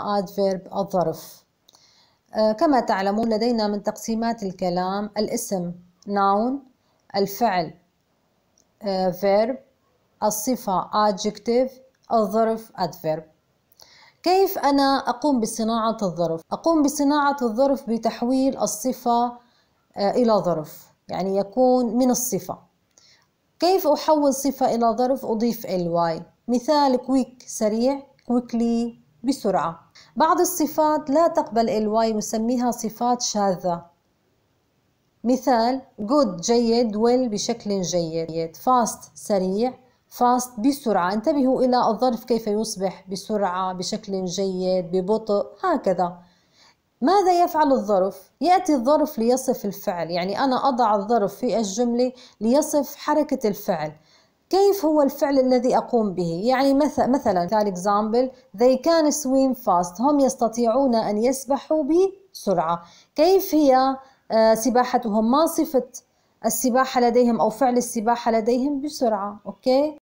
adverb الظرف äh, كما تعلمون لدينا من تقسيمات الكلام الاسم noun الفعل äh, verb الصفة adjective الظرف adverb كيف أنا أقوم بصناعة الظرف؟ أقوم بصناعة الظرف بتحويل الصفة äh, إلى ظرف يعني يكون من الصفة كيف أحول صفة إلى ظرف؟ أضيف ly مثال quick سريع quickly بسرعة بعض الصفات لا تقبل الواي نسميها صفات شاذة مثال good جيد will بشكل جيد fast سريع fast بسرعة انتبهوا إلى الظرف كيف يصبح بسرعة بشكل جيد ببطء هكذا ماذا يفعل الظرف؟ يأتي الظرف ليصف الفعل يعني أنا أضع الظرف في الجملة ليصف حركة الفعل كيف هو الفعل الذي أقوم به؟ يعني مثلا مثلا كالاكزامبل they can swim fast هم يستطيعون أن يسبحوا بسرعة كيف هي آه، سباحتهم ما صفة السباحة لديهم أو فعل السباحة لديهم بسرعة أوكي